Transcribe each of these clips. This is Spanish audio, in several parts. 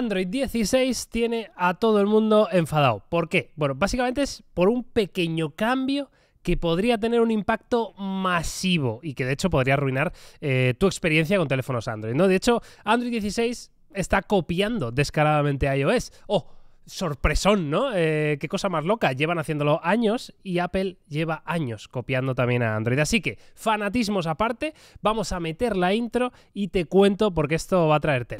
Android 16 tiene a todo el mundo enfadado. ¿Por qué? Bueno, básicamente es por un pequeño cambio que podría tener un impacto masivo y que de hecho podría arruinar eh, tu experiencia con teléfonos Android. ¿no? De hecho, Android 16 está copiando descaradamente a iOS. ¡Oh! Sorpresón, ¿no? Eh, qué cosa más loca. Llevan haciéndolo años y Apple lleva años copiando también a Android. Así que, fanatismos aparte, vamos a meter la intro y te cuento porque esto va a traerte.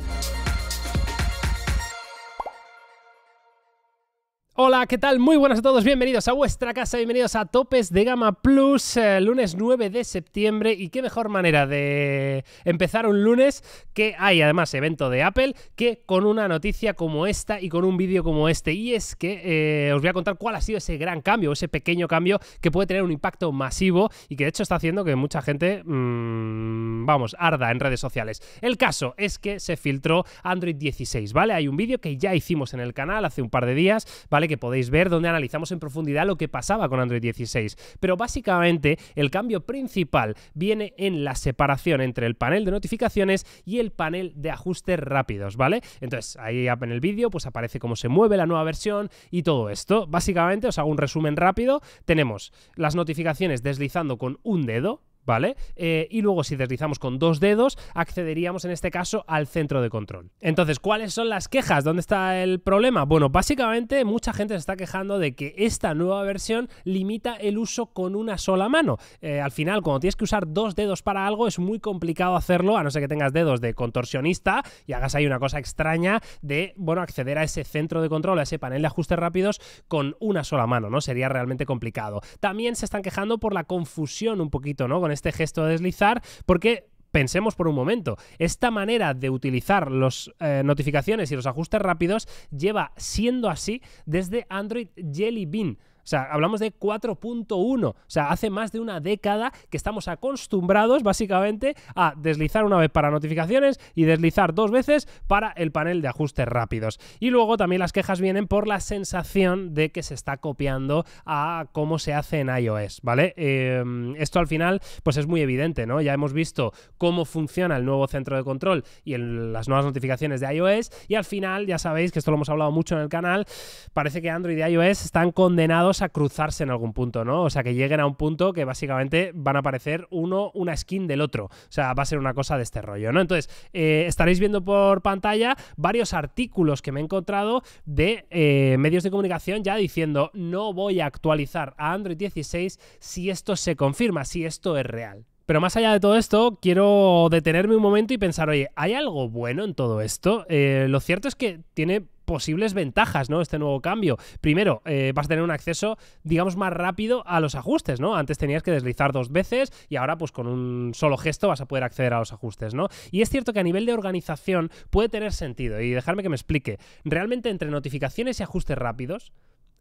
Hola, ¿qué tal? Muy buenas a todos, bienvenidos a vuestra casa, bienvenidos a Topes de Gama Plus, eh, lunes 9 de septiembre. Y qué mejor manera de empezar un lunes que hay además evento de Apple que con una noticia como esta y con un vídeo como este. Y es que eh, os voy a contar cuál ha sido ese gran cambio, ese pequeño cambio que puede tener un impacto masivo y que de hecho está haciendo que mucha gente, mm, vamos, arda en redes sociales. El caso es que se filtró Android 16, ¿vale? Hay un vídeo que ya hicimos en el canal hace un par de días, ¿vale? que podéis ver donde analizamos en profundidad lo que pasaba con Android 16. Pero básicamente el cambio principal viene en la separación entre el panel de notificaciones y el panel de ajustes rápidos, ¿vale? Entonces ahí en el vídeo pues aparece cómo se mueve la nueva versión y todo esto. Básicamente os hago un resumen rápido. Tenemos las notificaciones deslizando con un dedo, ¿vale? Eh, y luego si deslizamos con dos dedos, accederíamos en este caso al centro de control. Entonces, ¿cuáles son las quejas? ¿Dónde está el problema? Bueno, básicamente mucha gente se está quejando de que esta nueva versión limita el uso con una sola mano. Eh, al final, cuando tienes que usar dos dedos para algo, es muy complicado hacerlo, a no ser que tengas dedos de contorsionista y hagas ahí una cosa extraña de, bueno, acceder a ese centro de control, a ese panel de ajustes rápidos con una sola mano, ¿no? Sería realmente complicado. También se están quejando por la confusión un poquito, ¿no? Con este gesto de deslizar, porque pensemos por un momento, esta manera de utilizar las eh, notificaciones y los ajustes rápidos lleva siendo así desde Android Jelly Bean. O sea, hablamos de 4.1. O sea, hace más de una década que estamos acostumbrados básicamente a deslizar una vez para notificaciones y deslizar dos veces para el panel de ajustes rápidos. Y luego también las quejas vienen por la sensación de que se está copiando a cómo se hace en iOS, ¿vale? Em, esto al final pues es muy evidente, ¿no? Ya hemos visto cómo funciona el nuevo centro de control y las nuevas notificaciones de iOS y al final ya sabéis que esto lo hemos hablado mucho en el canal, parece que Android y iOS están condenados a cruzarse en algún punto, ¿no? O sea, que lleguen a un punto que básicamente van a aparecer uno, una skin del otro. O sea, va a ser una cosa de este rollo, ¿no? Entonces, eh, estaréis viendo por pantalla varios artículos que me he encontrado de eh, medios de comunicación ya diciendo, no voy a actualizar a Android 16 si esto se confirma, si esto es real. Pero más allá de todo esto, quiero detenerme un momento y pensar, oye, ¿hay algo bueno en todo esto? Eh, lo cierto es que tiene posibles ventajas, ¿no? Este nuevo cambio. Primero, eh, vas a tener un acceso, digamos, más rápido a los ajustes, ¿no? Antes tenías que deslizar dos veces y ahora, pues con un solo gesto vas a poder acceder a los ajustes, ¿no? Y es cierto que a nivel de organización puede tener sentido y dejarme que me explique. Realmente entre notificaciones y ajustes rápidos,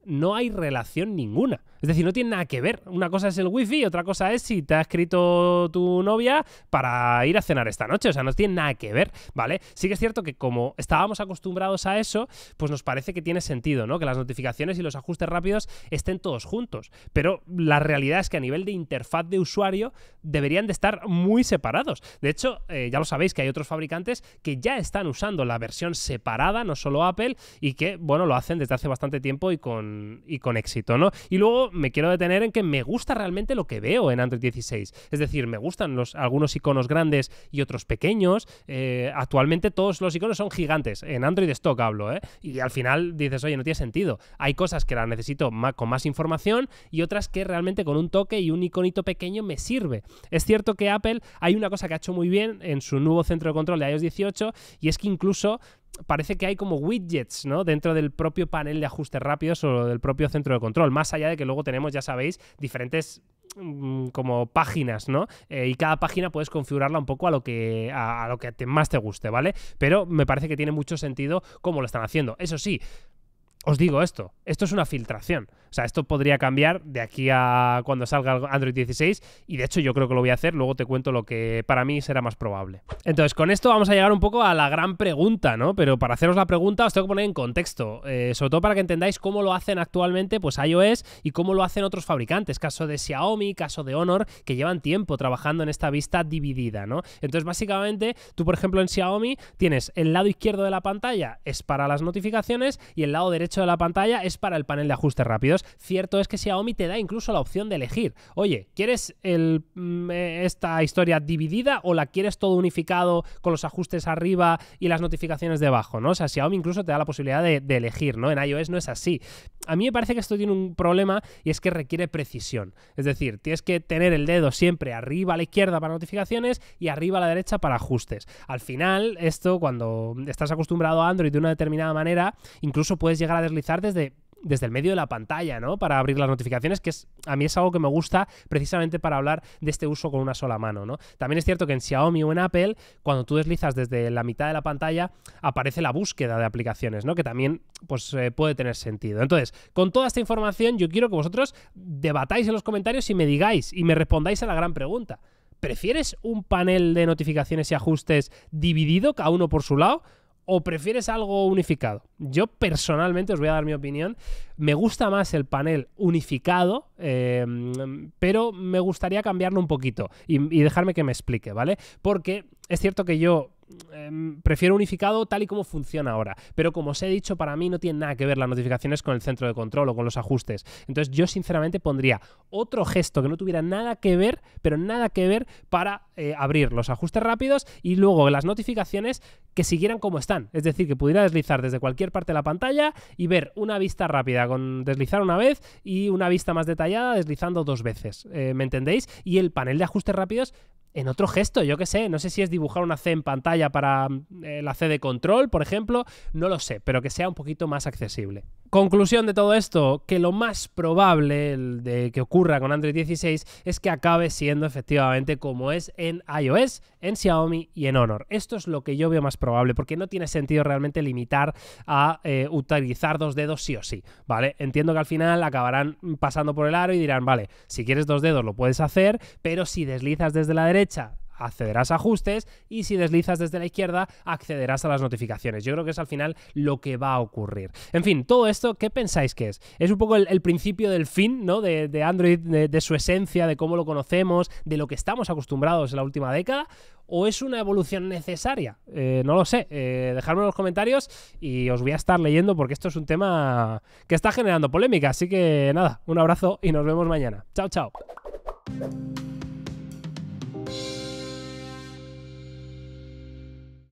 no hay relación ninguna. Es decir, no tiene nada que ver. Una cosa es el wifi, otra cosa es si te ha escrito tu novia para ir a cenar esta noche. O sea, no tiene nada que ver, ¿vale? Sí que es cierto que como estábamos acostumbrados a eso, pues nos parece que tiene sentido, ¿no? Que las notificaciones y los ajustes rápidos estén todos juntos. Pero la realidad es que a nivel de interfaz de usuario deberían de estar muy separados. De hecho, eh, ya lo sabéis que hay otros fabricantes que ya están usando la versión separada, no solo Apple, y que, bueno, lo hacen desde hace bastante tiempo y con y con éxito, ¿no? Y luego me quiero detener en que me gusta realmente lo que veo en Android 16. Es decir, me gustan los, algunos iconos grandes y otros pequeños. Eh, actualmente todos los iconos son gigantes. En Android Stock hablo, ¿eh? Y al final dices, oye, no tiene sentido. Hay cosas que las necesito más, con más información y otras que realmente con un toque y un iconito pequeño me sirve. Es cierto que Apple hay una cosa que ha hecho muy bien en su nuevo centro de control de iOS 18 y es que incluso parece que hay como widgets, ¿no? Dentro del propio panel de ajustes rápidos o del propio centro de control, más allá de que luego tenemos, ya sabéis, diferentes mm, como páginas, ¿no? Eh, y cada página puedes configurarla un poco a lo que a, lo que más te guste, ¿vale? Pero me parece que tiene mucho sentido cómo lo están haciendo. Eso sí, os digo esto, esto es una filtración. O sea, esto podría cambiar de aquí a cuando salga Android 16 y de hecho yo creo que lo voy a hacer, luego te cuento lo que para mí será más probable. Entonces, con esto vamos a llegar un poco a la gran pregunta, ¿no? Pero para haceros la pregunta os tengo que poner en contexto, eh, sobre todo para que entendáis cómo lo hacen actualmente pues iOS y cómo lo hacen otros fabricantes, caso de Xiaomi, caso de Honor, que llevan tiempo trabajando en esta vista dividida, ¿no? Entonces, básicamente, tú por ejemplo en Xiaomi tienes el lado izquierdo de la pantalla es para las notificaciones y el lado derecho de la pantalla es para el panel de ajustes rápidos. Cierto es que Xiaomi te da incluso la opción de elegir, oye, ¿quieres mm, eh, esta historia dividida o la quieres todo unificado con los ajustes arriba y las notificaciones debajo? ¿no? O sea, Xiaomi incluso te da la posibilidad de, de elegir, ¿no? En iOS no es así. A mí me parece que esto tiene un problema y es que requiere precisión. Es decir, tienes que tener el dedo siempre arriba a la izquierda para notificaciones y arriba a la derecha para ajustes. Al final, esto cuando estás acostumbrado a Android de una determinada manera, incluso puedes llegar a deslizar desde desde el medio de la pantalla, ¿no? Para abrir las notificaciones, que es, a mí es algo que me gusta precisamente para hablar de este uso con una sola mano, ¿no? También es cierto que en Xiaomi o en Apple, cuando tú deslizas desde la mitad de la pantalla, aparece la búsqueda de aplicaciones, ¿no? Que también, pues, eh, puede tener sentido. Entonces, con toda esta información, yo quiero que vosotros debatáis en los comentarios y me digáis y me respondáis a la gran pregunta. ¿Prefieres un panel de notificaciones y ajustes dividido, cada uno por su lado? o prefieres algo unificado? Yo personalmente os voy a dar mi opinión. Me gusta más el panel unificado, em, pero me gustaría cambiarlo un poquito y dejarme que me explique, ¿vale? Porque es cierto que yo Em, prefiero unificado tal y como funciona ahora. Pero como os he dicho, para mí no tiene nada que ver las notificaciones con el centro de control o con los ajustes. Entonces yo sinceramente pondría otro gesto que no tuviera nada que ver, pero nada que ver para eh, abrir los ajustes rápidos y luego las notificaciones que siguieran como están. Es decir, que pudiera deslizar desde cualquier parte de la pantalla y ver una vista rápida con deslizar una vez y una vista más detallada deslizando dos veces. Eh, ¿Me entendéis? Y el panel de ajustes rápidos en otro gesto, yo qué sé, no sé si es dibujar una C en pantalla para mm, eh, la C de control, por ejemplo, no lo sé, pero que sea un poquito más accesible. Conclusión de todo esto, que lo más probable de que ocurra con Android 16 es que acabe siendo efectivamente como es en iOS, en Xiaomi y en Honor. Esto es lo que yo veo más probable, porque no tiene sentido realmente limitar a eh, utilizar dos dedos sí o sí, ¿vale? Entiendo que al final acabarán pasando por el aro y dirán, vale, si quieres dos dedos lo puedes hacer, pero si deslizas desde la derecha accederás a ajustes y si deslizas desde la izquierda accederás a las notificaciones. Yo creo que es al final lo que va a ocurrir. En fin, todo esto, ¿qué pensáis que es? Es un poco el, principio del fin, ¿no? De, Android, de, su esencia, de cómo lo conocemos, de lo que estamos acostumbrados en la última década o es una evolución necesaria? Eh, no lo sé. Eh, dejadme en los comentarios y os voy a estar leyendo porque esto es un tema que está generando polémica. Así que nada, un abrazo y nos vemos mañana. Chao, chao.